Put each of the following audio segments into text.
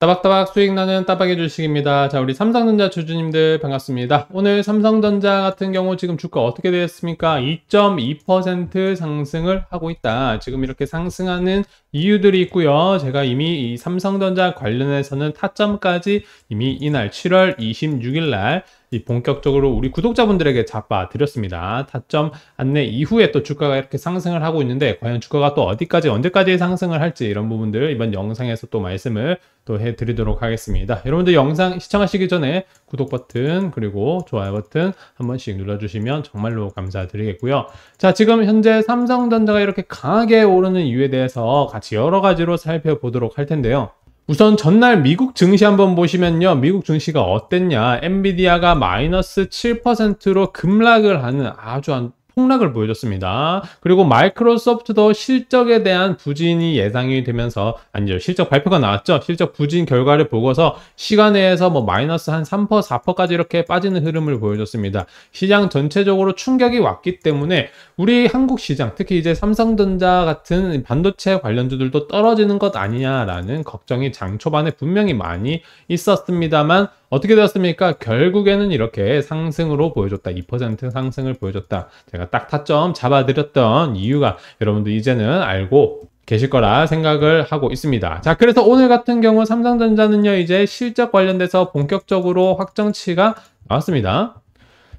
따박따박 수익 나는 따박의 주식입니다. 자, 우리 삼성전자 주주님들 반갑습니다. 오늘 삼성전자 같은 경우 지금 주가 어떻게 되었습니까? 2.2% 상승을 하고 있다. 지금 이렇게 상승하는 이유들이 있고요. 제가 이미 이 삼성전자 관련해서는 타점까지 이미 이날 7월 26일 날 본격적으로 우리 구독자분들에게 잡아 드렸습니다. 타점 안내 이후에 또 주가가 이렇게 상승을 하고 있는데 과연 주가가 또 어디까지 언제까지 상승을 할지 이런 부분들 이번 영상에서 또 말씀을 또 해드리도록 하겠습니다. 여러분들 영상 시청하시기 전에 구독 버튼 그리고 좋아요 버튼 한 번씩 눌러주시면 정말로 감사드리겠고요. 자 지금 현재 삼성전자가 이렇게 강하게 오르는 이유에 대해서 같이 여러 가지로 살펴보도록 할 텐데요. 우선 전날 미국 증시 한번 보시면요. 미국 증시가 어땠냐. 엔비디아가 마이너스 7%로 급락을 하는 아주 폭락을 보여줬습니다. 그리고 마이크로소프트도 실적에 대한 부진이 예상이 되면서 아니죠. 실적 발표가 나왔죠. 실적 부진 결과를 보고서 시간 내에서 뭐 마이너스 한 3%, 4%까지 이렇게 빠지는 흐름을 보여줬습니다. 시장 전체적으로 충격이 왔기 때문에 우리 한국 시장, 특히 이제 삼성전자 같은 반도체 관련주들도 떨어지는 것 아니냐라는 걱정이 장 초반에 분명히 많이 있었습니다만 어떻게 되었습니까? 결국에는 이렇게 상승으로 보여줬다. 2% 상승을 보여줬다. 제가 딱 타점 잡아드렸던 이유가 여러분도 이제는 알고 계실 거라 생각을 하고 있습니다. 자, 그래서 오늘 같은 경우 삼성전자는요, 이제 실적 관련돼서 본격적으로 확정치가 나왔습니다.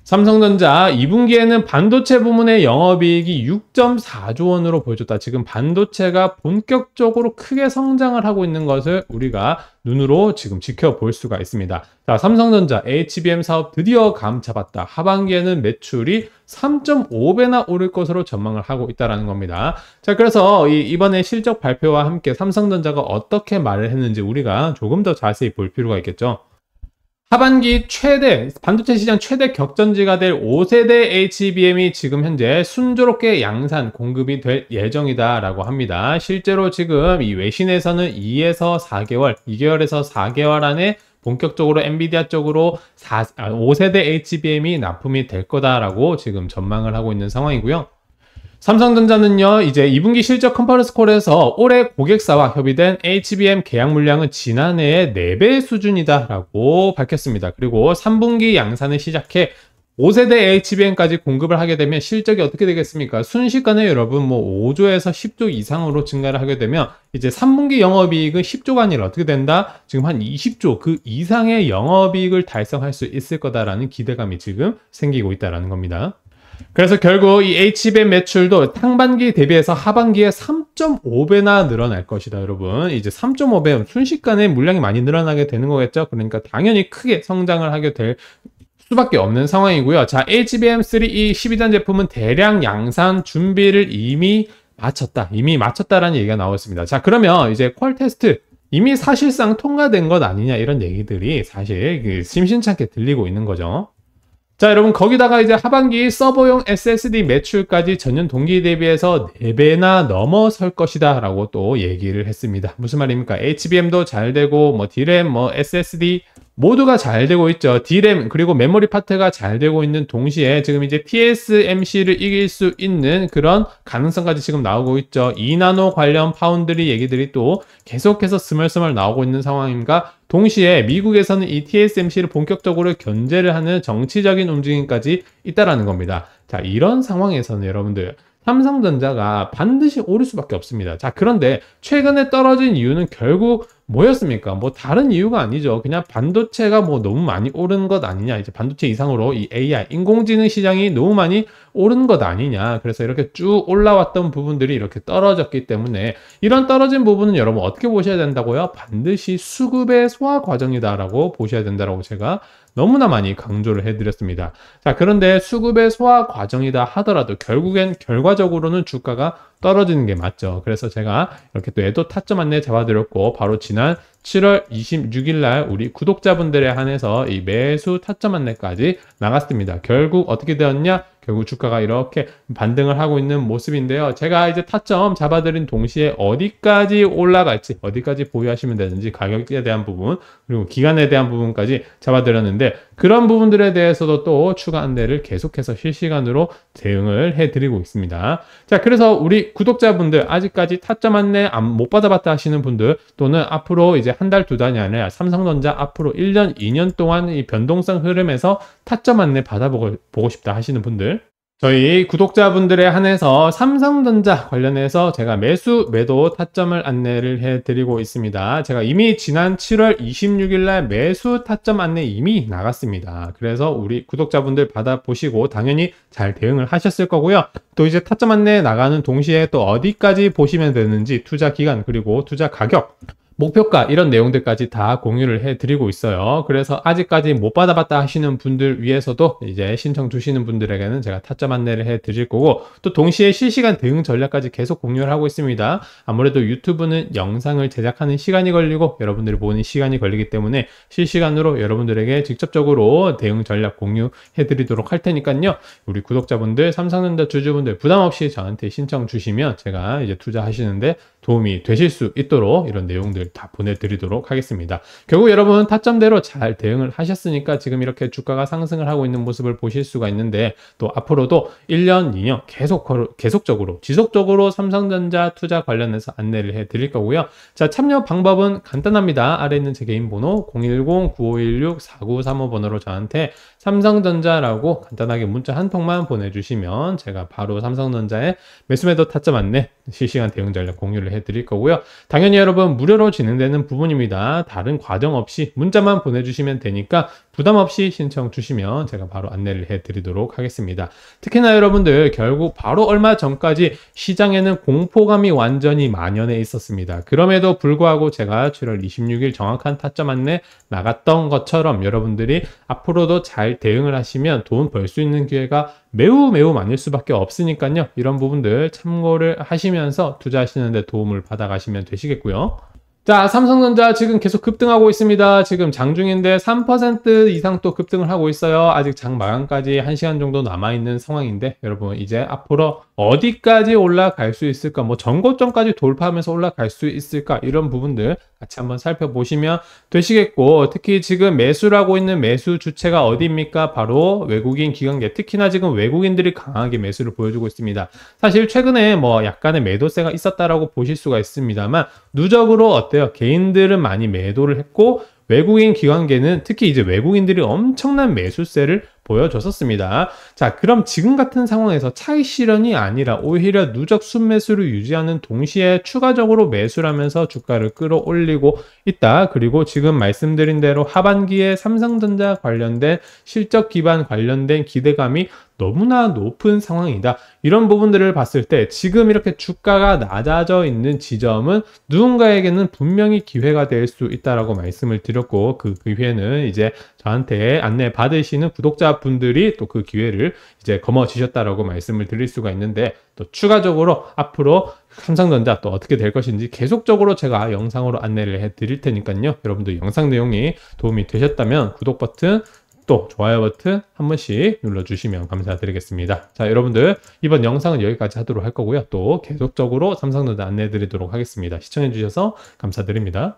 삼성전자 2분기에는 반도체 부문의 영업이익이 6.4조 원으로 보여줬다. 지금 반도체가 본격적으로 크게 성장을 하고 있는 것을 우리가 눈으로 지금 지켜볼 수가 있습니다. 자, 삼성전자 HBM 사업 드디어 감 잡았다. 하반기에는 매출이 3.5배나 오를 것으로 전망을 하고 있다라는 겁니다. 자, 그래서 이 이번에 실적 발표와 함께 삼성전자가 어떻게 말을 했는지 우리가 조금 더 자세히 볼 필요가 있겠죠. 하반기 최대 반도체 시장 최대 격전지가 될 5세대 HBM이 지금 현재 순조롭게 양산 공급이 될 예정이다라고 합니다. 실제로 지금 이 외신에서는 2에서 4개월, 2개월에서 4개월 안에 본격적으로 엔비디아 쪽으로 4, 5세대 아, HBM이 납품이 될 거다라고 지금 전망을 하고 있는 상황이고요. 삼성전자는요, 이제 2분기 실적 컨퍼런스 콜에서 올해 고객사와 협의된 HBM 계약 물량은 지난해의 4배 수준이다라고 밝혔습니다. 그리고 3분기 양산을 시작해 5세대 HBM까지 공급을 하게 되면 실적이 어떻게 되겠습니까? 순식간에 여러분 뭐 5조에서 10조 이상으로 증가를 하게 되면 이제 3분기 영업이익은 10조가 아니라 어떻게 된다? 지금 한 20조 그 이상의 영업이익을 달성할 수 있을 거다라는 기대감이 지금 생기고 있다는 겁니다. 그래서 결국 이 HBM 매출도 상반기 대비해서 하반기에 3.5배나 늘어날 것이다, 여러분. 이제 3.5배 순식간에 물량이 많이 늘어나게 되는 거겠죠. 그러니까 당연히 크게 성장을 하게 될 수밖에 없는 상황이고요. 자, HBM3E 12단 제품은 대량 양산 준비를 이미 마쳤다. 이미 마쳤다라는 얘기가 나왔습니다. 자, 그러면 이제 퀄 테스트 이미 사실상 통과된 것 아니냐 이런 얘기들이 사실 그 심심찮게 들리고 있는 거죠. 자 여러분 거기다가 이제 하반기 서버용 SSD 매출까지 전년 동기 대비해서 4배나 넘어설 것이다 라고 또 얘기를 했습니다 무슨 말입니까 HBM도 잘 되고 뭐 D램 뭐 SSD 모두가 잘 되고 있죠. D램 그리고 메모리 파트가 잘 되고 있는 동시에 지금 이제 TSMC를 이길 수 있는 그런 가능성까지 지금 나오고 있죠. 2나노 관련 파운드리 얘기들이 또 계속해서 스멀스멀 나오고 있는 상황인가 동시에 미국에서는 이 TSMC를 본격적으로 견제를 하는 정치적인 움직임까지 있다라는 겁니다. 자 이런 상황에서는 여러분들 삼성전자가 반드시 오를 수밖에 없습니다. 자 그런데 최근에 떨어진 이유는 결국 뭐였습니까? 뭐 다른 이유가 아니죠. 그냥 반도체가 뭐 너무 많이 오른 것 아니냐. 이제 반도체 이상으로 이 AI 인공지능 시장이 너무 많이 오른 것 아니냐. 그래서 이렇게 쭉 올라왔던 부분들이 이렇게 떨어졌기 때문에 이런 떨어진 부분은 여러분 어떻게 보셔야 된다고요? 반드시 수급의 소화 과정이다라고 보셔야 된다라고 제가 너무나 많이 강조를 해드렸습니다. 자, 그런데 수급의 소화 과정이다 하더라도 결국엔 결과적으로는 주가가 떨어지는 게 맞죠. 그래서 제가 이렇게 또 애도 타점 안내 잡아드렸고 바로 지난 7월 26일 날 우리 구독자분들에 한해서 이 매수 타점 안내까지 나갔습니다. 결국 어떻게 되었냐? 결국 주가가 이렇게 반등을 하고 있는 모습인데요. 제가 이제 타점 잡아드린 동시에 어디까지 올라갈지, 어디까지 보유하시면 되는지 가격에 대한 부분, 그리고 기간에 대한 부분까지 잡아드렸는데 그런 부분들에 대해서도 또 추가 안내를 계속해서 실시간으로 대응을 해드리고 있습니다. 자, 그래서 우리 구독자분들 아직까지 타점 안내 못 받아봤다 하시는 분들 또는 앞으로 이제 한 달, 두 달이 아니 삼성전자 앞으로 1년, 2년 동안 이 변동성 흐름에서 타점 안내 받아보고 싶다 하시는 분들 저희 구독자분들에 한해서 삼성전자 관련해서 제가 매수, 매도 타점을 안내를 해드리고 있습니다. 제가 이미 지난 7월 26일날 매수 타점 안내 이미 나갔습니다. 그래서 우리 구독자분들 받아보시고 당연히 잘 대응을 하셨을 거고요. 또 이제 타점 안내 나가는 동시에 또 어디까지 보시면 되는지 투자 기간 그리고 투자 가격 목표가 이런 내용들까지 다 공유를 해드리고 있어요. 그래서 아직까지 못 받아봤다 하시는 분들 위해서도 이제 신청 주시는 분들에게는 제가 타점 안내를 해드릴 거고 또 동시에 실시간 대응 전략까지 계속 공유를 하고 있습니다. 아무래도 유튜브는 영상을 제작하는 시간이 걸리고 여러분들이 보는 시간이 걸리기 때문에 실시간으로 여러분들에게 직접적으로 대응 전략 공유해드리도록 할 테니까요. 우리 구독자분들, 삼성전자 주주분들 부담 없이 저한테 신청 주시면 제가 이제 투자하시는데 도움이 되실 수 있도록 이런 내용들 네, 다 보내드리도록 하겠습니다. 결국 여러분 타점대로 잘 대응을 하셨으니까 지금 이렇게 주가가 상승을 하고 있는 모습을 보실 수가 있는데 또 앞으로도 1년, 2년 계속 계속적으로 지속적으로 삼성전자 투자 관련해서 안내를 해드릴 거고요. 자 참여 방법은 간단합니다. 아래 있는 제 개인 번호 010-9516-4935번으로 저한테 삼성전자라고 간단하게 문자 한 통만 보내주시면 제가 바로 삼성전자의 매수매도 타점 안내 실시간 대응 전략 공유를 해드릴 거고요. 당연히 여러분 무료로 진행되는 부분입니다. 다른 과정 없이 문자만 보내주시면 되니까 부담 없이 신청 주시면 제가 바로 안내를 해드리도록 하겠습니다. 특히나 여러분들 결국 바로 얼마 전까지 시장에는 공포감이 완전히 만연해 있었습니다. 그럼에도 불구하고 제가 7월 26일 정확한 타점 안내 나갔던 것처럼 여러분들이 앞으로도 잘 대응을 하시면 돈 벌 수 있는 기회가 매우 매우 많을 수밖에 없으니까요. 이런 부분들 참고를 하시면서 투자하시는데 도움을 받아가시면 되시겠고요. 자, 삼성전자 지금 계속 급등하고 있습니다. 지금 장중인데 3% 이상 또 급등을 하고 있어요. 아직 장 마감까지 1시간 정도 남아있는 상황인데 여러분 이제 앞으로 어디까지 올라갈 수 있을까 뭐 전고점까지 돌파하면서 올라갈 수 있을까 이런 부분들 같이 한번 살펴보시면 되시겠고 특히 지금 매수라고 있는 매수 주체가 어디입니까 바로 외국인 기관계 특히나 지금 외국인들이 강하게 매수를 보여주고 있습니다 사실 최근에 뭐 약간의 매도세가 있었다라고 보실 수가 있습니다만 누적으로 어때요 개인들은 많이 매도를 했고 외국인 기관계는 특히 이제 외국인들이 엄청난 매수세를 보여줬었습니다. 자, 그럼 지금 같은 상황에서 차익 실현이 아니라 오히려 누적 순매수를 유지하는 동시에 추가적으로 매수하면서 주가를 끌어올리고 있다. 그리고 지금 말씀드린 대로 하반기에 삼성전자 관련된 실적 기반 관련된 기대감이 너무나 높은 상황이다. 이런 부분들을 봤을 때 지금 이렇게 주가가 낮아져 있는 지점은 누군가에게는 분명히 기회가 될 수 있다라고 말씀을 드렸고 그 기회는 이제 저한테 안내 받으시는 구독자분들이 또 그 기회를 이제 거머쥐셨다라고 말씀을 드릴 수가 있는데 또 추가적으로 앞으로 삼성전자 또 어떻게 될 것인지 계속적으로 제가 영상으로 안내를 해 드릴 테니까요. 여러분들 영상 내용이 도움이 되셨다면 구독 버튼 구독, 좋아요 버튼 한 번씩 눌러주시면 감사드리겠습니다. 자, 여러분들 이번 영상은 여기까지 하도록 할 거고요. 또 계속적으로 삼성전자 안내해 드리도록 하겠습니다. 시청해 주셔서 감사드립니다.